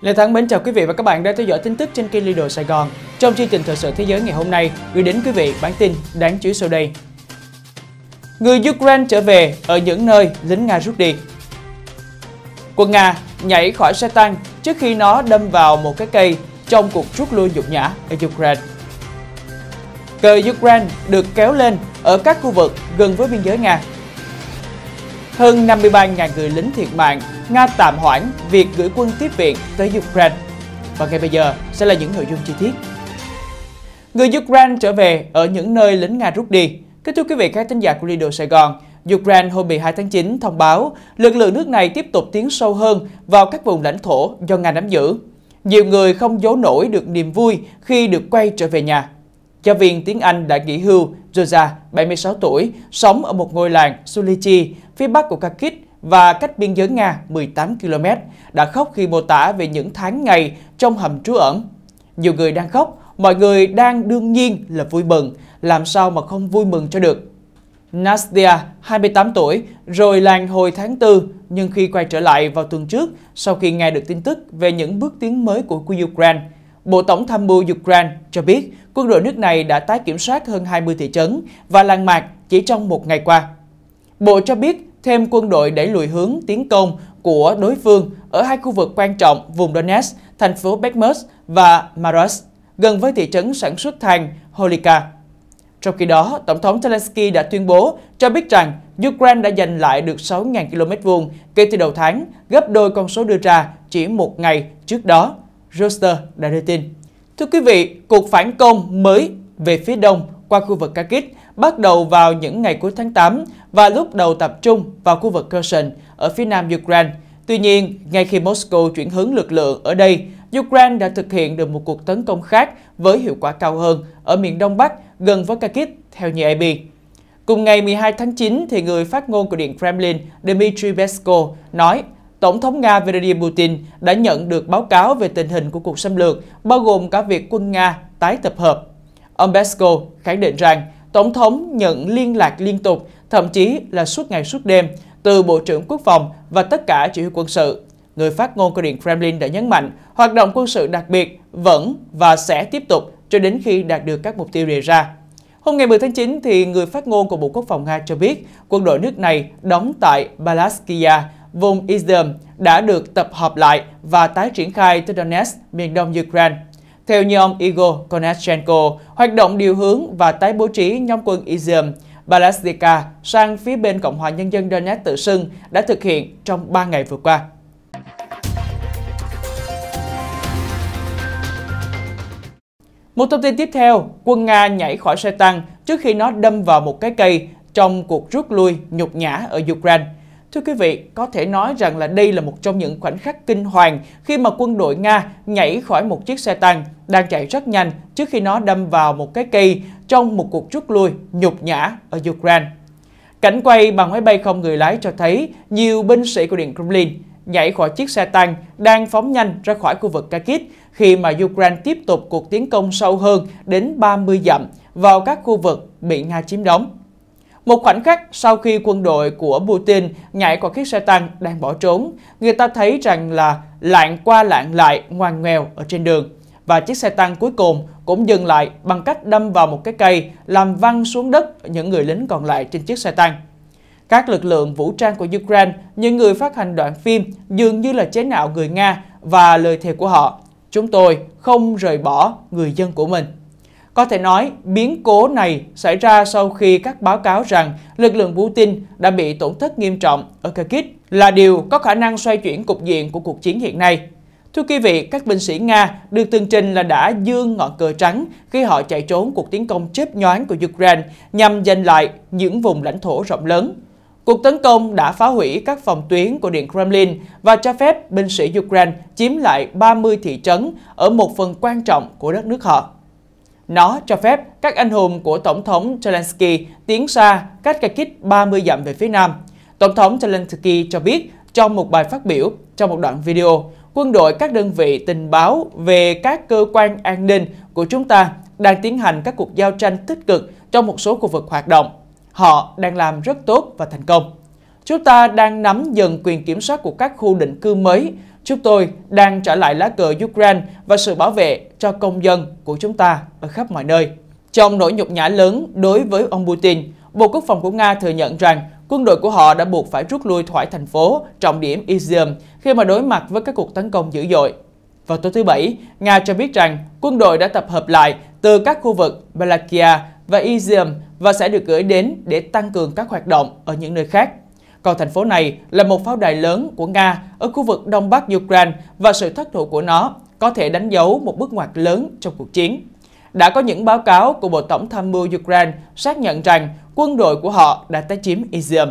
Lê Thắng mến chào quý vị và các bạn đang theo dõi tin tức trên kênh Lido Sài Gòn. Trong chương trình thời sự thế giới ngày hôm nay, gửi đến quý vị bản tin đáng chú ý sau đây. Người Ukraine trở về ở những nơi lính Nga rút đi. Quân Nga nhảy khỏi xe tăng trước khi nó đâm vào một cái cây trong cuộc rút lui nhục nhã ở Ukraine. Cờ Ukraine được kéo lên ở các khu vực gần với biên giới Nga. Hơn 53.000 người lính thiệt mạng Nga tạm hoãn việc gửi quân tiếp viện tới Ukraine. Và ngay bây giờ sẽ là những nội dung chi tiết. Người Ukraine trở về ở những nơi lính Nga rút đi. Kính thưa quý vị khán thính giả của Lido Sài Gòn, Ukraine hôm 12 tháng 9 thông báo lực lượng nước này tiếp tục tiến sâu hơn vào các vùng lãnh thổ do Nga nắm giữ. Nhiều người không giấu nổi được niềm vui khi được quay trở về nhà. Giáo viên tiếng Anh đã nghỉ hưu, Georgia, 76 tuổi, sống ở một ngôi làng Sulichi, phía bắc của Kharkiv, và cách biên giới Nga 18 km đã khóc khi mô tả về những tháng ngày trong hầm trú ẩn. Nhiều người đang khóc, mọi người đang đương nhiên là vui mừng, làm sao mà không vui mừng cho được. Nastia, 28 tuổi, rồi làng hồi tháng 4, nhưng khi quay trở lại vào tuần trước, sau khi nghe được tin tức về những bước tiến mới của Ukraine, Bộ Tổng tham mưu Ukraine cho biết quân đội nước này đã tái kiểm soát hơn 20 thị trấn và làng mạc chỉ trong một ngày qua. Bộ cho biết thêm quân đội để lùi hướng tiến công của đối phương ở hai khu vực quan trọng vùng Donetsk, thành phố Bekmurst và Maros, gần với thị trấn sản xuất than Holika. Trong khi đó, Tổng thống Zelensky đã tuyên bố cho biết rằng Ukraine đã giành lại được 6.000 km vuông kể từ đầu tháng, gấp đôi con số đưa ra chỉ một ngày trước đó, Reuters đã đưa tin. Thưa quý vị, cuộc phản công mới về phía đông qua khu vực Kharkiv bắt đầu vào những ngày cuối tháng 8 và lúc đầu tập trung vào khu vực Kherson ở phía nam Ukraine. Tuy nhiên, ngay khi Moscow chuyển hướng lực lượng ở đây, Ukraine đã thực hiện được một cuộc tấn công khác với hiệu quả cao hơn ở miền Đông Bắc gần với Kharkiv, theo như AP. Cùng ngày 12 tháng 9, thì người phát ngôn của Điện Kremlin Dmitry Besko nói Tổng thống Nga Vladimir Putin đã nhận được báo cáo về tình hình của cuộc xâm lược, bao gồm cả việc quân Nga tái tập hợp. Ông Besko khẳng định rằng Tổng thống nhận liên lạc liên tục thậm chí là suốt ngày suốt đêm từ Bộ trưởng Quốc phòng và tất cả chỉ huy quân sự. Người phát ngôn của Điện Kremlin đã nhấn mạnh hoạt động quân sự đặc biệt vẫn và sẽ tiếp tục cho đến khi đạt được các mục tiêu đề ra. Hôm ngày 10 tháng 9, thì người phát ngôn của Bộ Quốc phòng Nga cho biết quân đội nước này đóng tại Balaskia, vùng Izdom, đã được tập hợp lại và tái triển khai tới Donetsk, miền đông Ukraine. Theo như ông Igor Konashenko, hoạt động điều hướng và tái bố trí nhóm quân Izium Palestina sang phía bên Cộng hòa Nhân dân Donetsk tự xưng đã thực hiện trong 3 ngày vừa qua. Một thông tin tiếp theo, quân Nga nhảy khỏi xe tăng trước khi nó đâm vào một cái cây trong cuộc rút lui nhục nhã ở Ukraine. Thưa quý vị, có thể nói rằng là đây là một trong những khoảnh khắc kinh hoàng khi mà quân đội Nga nhảy khỏi một chiếc xe tăng đang chạy rất nhanh trước khi nó đâm vào một cái cây trong một cuộc rút lui nhục nhã ở Ukraine. Cảnh quay bằng máy bay không người lái cho thấy nhiều binh sĩ của Điện Kremlin nhảy khỏi chiếc xe tăng đang phóng nhanh ra khỏi khu vực Kharkiv khi mà Ukraine tiếp tục cuộc tiến công sâu hơn đến 30 dặm vào các khu vực bị Nga chiếm đóng. Một khoảnh khắc sau khi quân đội của Putin nhảy khỏi chiếc xe tăng đang bỏ trốn, người ta thấy rằng là lạng qua lạng lại ngoan ngoèo ở trên đường và chiếc xe tăng cuối cùng cũng dừng lại bằng cách đâm vào một cái cây làm văng xuống đất những người lính còn lại trên chiếc xe tăng. Các lực lượng vũ trang của Ukraine, những người phát hành đoạn phim dường như là chế nạo người Nga và lời thề của họ, chúng tôi không rời bỏ người dân của mình. Có thể nói, biến cố này xảy ra sau khi các báo cáo rằng lực lượng Putin đã bị tổn thất nghiêm trọng ở Kharkiv là điều có khả năng xoay chuyển cục diện của cuộc chiến hiện nay. Thưa quý vị, các binh sĩ Nga được tường trình là đã dương ngọn cờ trắng khi họ chạy trốn cuộc tiến công chớp nhoáng của Ukraine nhằm giành lại những vùng lãnh thổ rộng lớn. Cuộc tấn công đã phá hủy các phòng tuyến của Điện Kremlin và cho phép binh sĩ Ukraine chiếm lại 30 thị trấn ở một phần quan trọng của đất nước họ. Nó cho phép các anh hùng của Tổng thống Zelensky tiến xa cách Kharkiv 30 dặm về phía nam. Tổng thống Zelensky cho biết trong một bài phát biểu trong một đoạn video quân đội các đơn vị tình báo về các cơ quan an ninh của chúng ta đang tiến hành các cuộc giao tranh tích cực trong một số khu vực hoạt động. Họ đang làm rất tốt và thành công. Chúng ta đang nắm dần quyền kiểm soát của các khu định cư mới. Chúng tôi đang trả lại lá cờ Ukraine và sự bảo vệ cho công dân của chúng ta ở khắp mọi nơi. Trong nỗi nhục nhã lớn đối với ông Putin, Bộ Quốc phòng của Nga thừa nhận rằng quân đội của họ đã buộc phải rút lui khỏi thành phố trọng điểm Izium khi mà đối mặt với các cuộc tấn công dữ dội. Vào tối thứ Bảy, Nga cho biết rằng quân đội đã tập hợp lại từ các khu vực Belakia và Izium và sẽ được gửi đến để tăng cường các hoạt động ở những nơi khác. Còn thành phố này là một pháo đài lớn của Nga ở khu vực đông bắc Ukraine và sự thất thủ của nó có thể đánh dấu một bước ngoặt lớn trong cuộc chiến. Đã có những báo cáo của Bộ Tổng tham mưu Ukraine xác nhận rằng quân đội của họ đã tái chiếm Izium.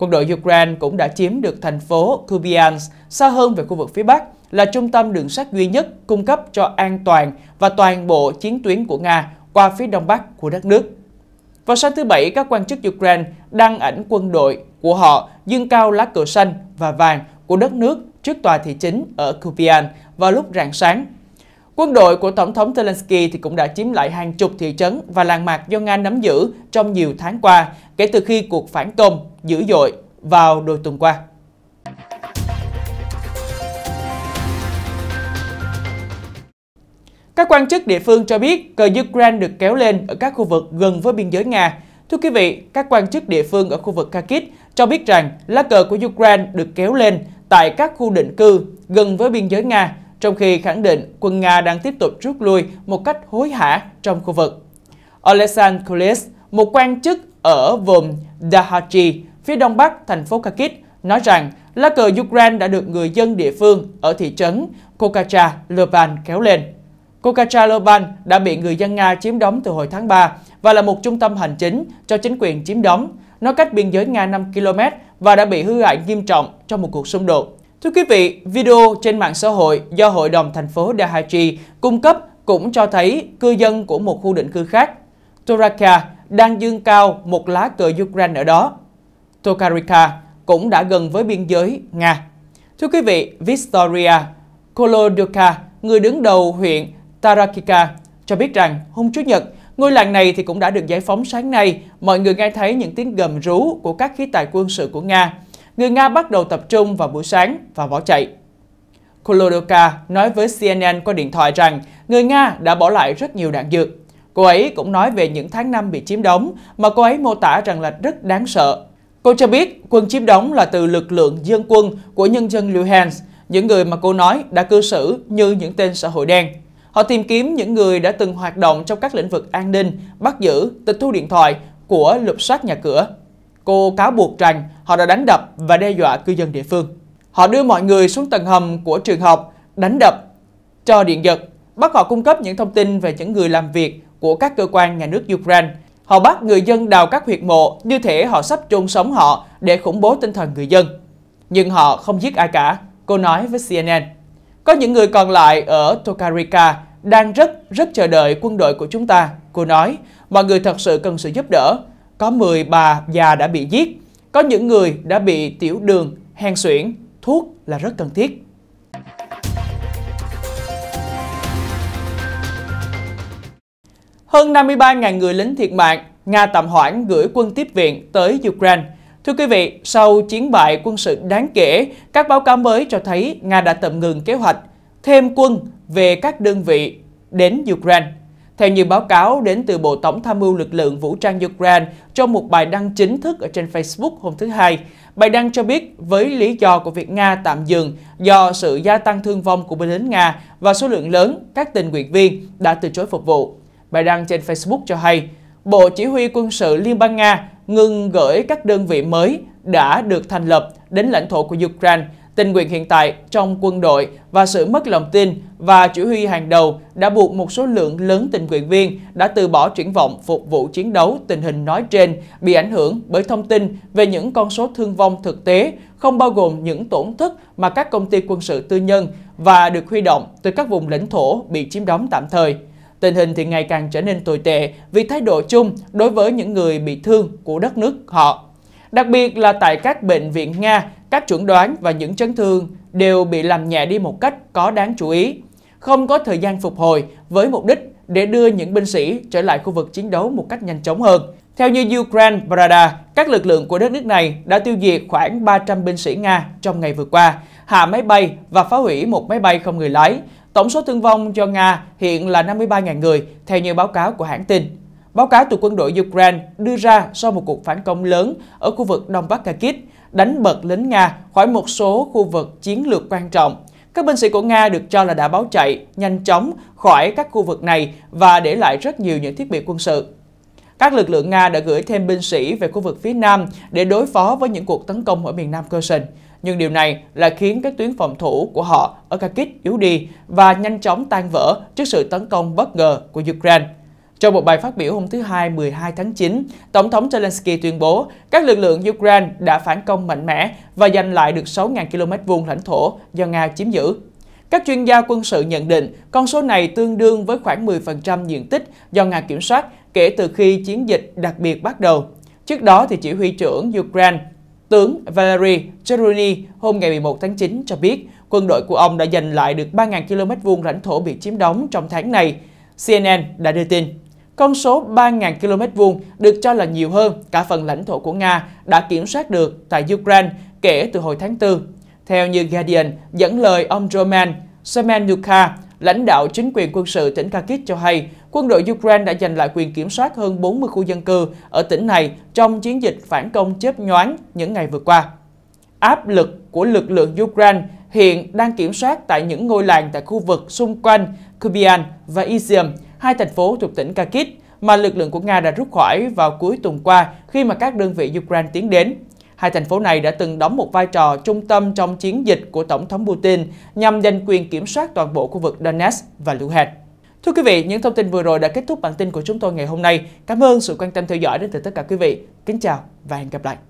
Quân đội Ukraine cũng đã chiếm được thành phố Kupiansk xa hơn về khu vực phía Bắc, là trung tâm đường sắt duy nhất cung cấp cho an toàn và toàn bộ chiến tuyến của Nga qua phía đông bắc của đất nước. Vào sáng thứ Bảy, các quan chức Ukraine đăng ảnh quân đội của họ dương cao lá cờ xanh và vàng của đất nước trước tòa thị chính ở Kupian vào lúc rạng sáng Quân đội của Tổng thống Zelensky thì cũng đã chiếm lại hàng chục thị trấn và làng mạc do Nga nắm giữ trong nhiều tháng qua kể từ khi cuộc phản công dữ dội vào đôi tuần qua. Các quan chức địa phương cho biết cờ Ukraine được kéo lên ở các khu vực gần với biên giới Nga. Thưa quý vị, các quan chức địa phương ở khu vực Kharkiv cho biết rằng lá cờ của Ukraine được kéo lên tại các khu định cư gần với biên giới Nga trong khi khẳng định quân Nga đang tiếp tục rút lui một cách hối hả trong khu vực. Oleksandr Kulis, một quan chức ở vùng Dahachi, phía đông bắc thành phố Kharkiv, nói rằng lá cờ Ukraine đã được người dân địa phương ở thị trấn Kokacha Levan kéo lên. Kokacha Levan đã bị người dân Nga chiếm đóng từ hồi tháng 3 và là một trung tâm hành chính cho chính quyền chiếm đóng. Nó cách biên giới Nga 5 km và đã bị hư hại nghiêm trọng trong một cuộc xung đột Thưa quý vị, video trên mạng xã hội do Hội đồng thành phố Dahachi cung cấp cũng cho thấy cư dân của một khu định cư khác, Toraka, đang dương cao một lá cờ Ukraine ở đó. Tokarika cũng đã gần với biên giới Nga. Thưa quý vị, Victoria Kolodoka, người đứng đầu huyện Tarakika, cho biết rằng hôm Chủ nhật, ngôi làng này thì cũng đã được giải phóng sáng nay. Mọi người nghe thấy những tiếng gầm rú của các khí tài quân sự của Nga người Nga bắt đầu tập trung vào buổi sáng và bỏ chạy. Kolodoka nói với CNN qua điện thoại rằng người Nga đã bỏ lại rất nhiều đạn dược. Cô ấy cũng nói về những tháng năm bị chiếm đóng mà cô ấy mô tả rằng là rất đáng sợ. Cô cho biết quân chiếm đóng là từ lực lượng dân quân của nhân dân Luhansk, những người mà cô nói đã cư xử như những tên xã hội đen. Họ tìm kiếm những người đã từng hoạt động trong các lĩnh vực an ninh, bắt giữ, tịch thu điện thoại của lục soát nhà cửa. Cô cáo buộc rằng họ đã đánh đập và đe dọa cư dân địa phương. Họ đưa mọi người xuống tầng hầm của trường học, đánh đập, cho điện giật, bắt họ cung cấp những thông tin về những người làm việc của các cơ quan nhà nước Ukraine. Họ bắt người dân đào các huyệt mộ như thể họ sắp chôn sống họ để khủng bố tinh thần người dân. Nhưng họ không giết ai cả, cô nói với CNN. Có những người còn lại ở Tokarika đang rất, rất chờ đợi quân đội của chúng ta. Cô nói, mọi người thật sự cần sự giúp đỡ có 10 bà già đã bị giết, có những người đã bị tiểu đường, hen suyễn, thuốc là rất cần thiết. Hơn 53.000 người lính thiệt mạng, Nga tạm hoãn gửi quân tiếp viện tới Ukraine. Thưa quý vị, sau chiến bại quân sự đáng kể, các báo cáo mới cho thấy Nga đã tạm ngừng kế hoạch thêm quân về các đơn vị đến Ukraine. Theo như báo cáo đến từ Bộ Tổng tham mưu lực lượng vũ trang Ukraine trong một bài đăng chính thức ở trên Facebook hôm thứ Hai, bài đăng cho biết với lý do của việc Nga tạm dừng do sự gia tăng thương vong của binh lính Nga và số lượng lớn các tình nguyện viên đã từ chối phục vụ. Bài đăng trên Facebook cho hay, Bộ Chỉ huy quân sự Liên bang Nga ngừng gửi các đơn vị mới đã được thành lập đến lãnh thổ của Ukraine Tình nguyện hiện tại trong quân đội và sự mất lòng tin và chỉ huy hàng đầu đã buộc một số lượng lớn tình nguyện viên đã từ bỏ triển vọng phục vụ chiến đấu tình hình nói trên bị ảnh hưởng bởi thông tin về những con số thương vong thực tế, không bao gồm những tổn thất mà các công ty quân sự tư nhân và được huy động từ các vùng lãnh thổ bị chiếm đóng tạm thời. Tình hình thì ngày càng trở nên tồi tệ vì thái độ chung đối với những người bị thương của đất nước họ. Đặc biệt là tại các bệnh viện Nga các chuẩn đoán và những chấn thương đều bị làm nhẹ đi một cách có đáng chú ý, không có thời gian phục hồi với mục đích để đưa những binh sĩ trở lại khu vực chiến đấu một cách nhanh chóng hơn. Theo như Ukraine Brada, các lực lượng của đất nước này đã tiêu diệt khoảng 300 binh sĩ Nga trong ngày vừa qua, hạ máy bay và phá hủy một máy bay không người lái. Tổng số thương vong cho Nga hiện là 53.000 người, theo như báo cáo của hãng tin. Báo cáo từ quân đội Ukraine đưa ra sau một cuộc phản công lớn ở khu vực Đông Bắc Kharkiv đánh bật lính Nga khỏi một số khu vực chiến lược quan trọng. Các binh sĩ của Nga được cho là đã báo chạy nhanh chóng khỏi các khu vực này và để lại rất nhiều những thiết bị quân sự. Các lực lượng Nga đã gửi thêm binh sĩ về khu vực phía Nam để đối phó với những cuộc tấn công ở miền Nam Kherson. Nhưng điều này là khiến các tuyến phòng thủ của họ ở Kharkiv yếu đi và nhanh chóng tan vỡ trước sự tấn công bất ngờ của Ukraine. Trong một bài phát biểu hôm thứ Hai 12 tháng 9, Tổng thống Zelensky tuyên bố các lực lượng Ukraine đã phản công mạnh mẽ và giành lại được 6.000 km vuông lãnh thổ do Nga chiếm giữ. Các chuyên gia quân sự nhận định con số này tương đương với khoảng 10% diện tích do Nga kiểm soát kể từ khi chiến dịch đặc biệt bắt đầu. Trước đó, thì chỉ huy trưởng Ukraine, tướng Valery Cheruny hôm ngày 11 tháng 9 cho biết quân đội của ông đã giành lại được 3.000 km vuông lãnh thổ bị chiếm đóng trong tháng này, CNN đã đưa tin. Con số 3.000 km vuông được cho là nhiều hơn cả phần lãnh thổ của Nga đã kiểm soát được tại Ukraine kể từ hồi tháng 4. Theo như Guardian, dẫn lời ông Roman Semenuka, lãnh đạo chính quyền quân sự tỉnh Kharkiv cho hay, quân đội Ukraine đã giành lại quyền kiểm soát hơn 40 khu dân cư ở tỉnh này trong chiến dịch phản công chớp nhoáng những ngày vừa qua. Áp lực của lực lượng Ukraine hiện đang kiểm soát tại những ngôi làng tại khu vực xung quanh Kubian và Izium, hai thành phố thuộc tỉnh Kharkiv mà lực lượng của Nga đã rút khỏi vào cuối tuần qua khi mà các đơn vị Ukraine tiến đến. Hai thành phố này đã từng đóng một vai trò trung tâm trong chiến dịch của Tổng thống Putin nhằm giành quyền kiểm soát toàn bộ khu vực Donetsk và Luhansk. Thưa quý vị, những thông tin vừa rồi đã kết thúc bản tin của chúng tôi ngày hôm nay. Cảm ơn sự quan tâm theo dõi đến từ tất cả quý vị. Kính chào và hẹn gặp lại.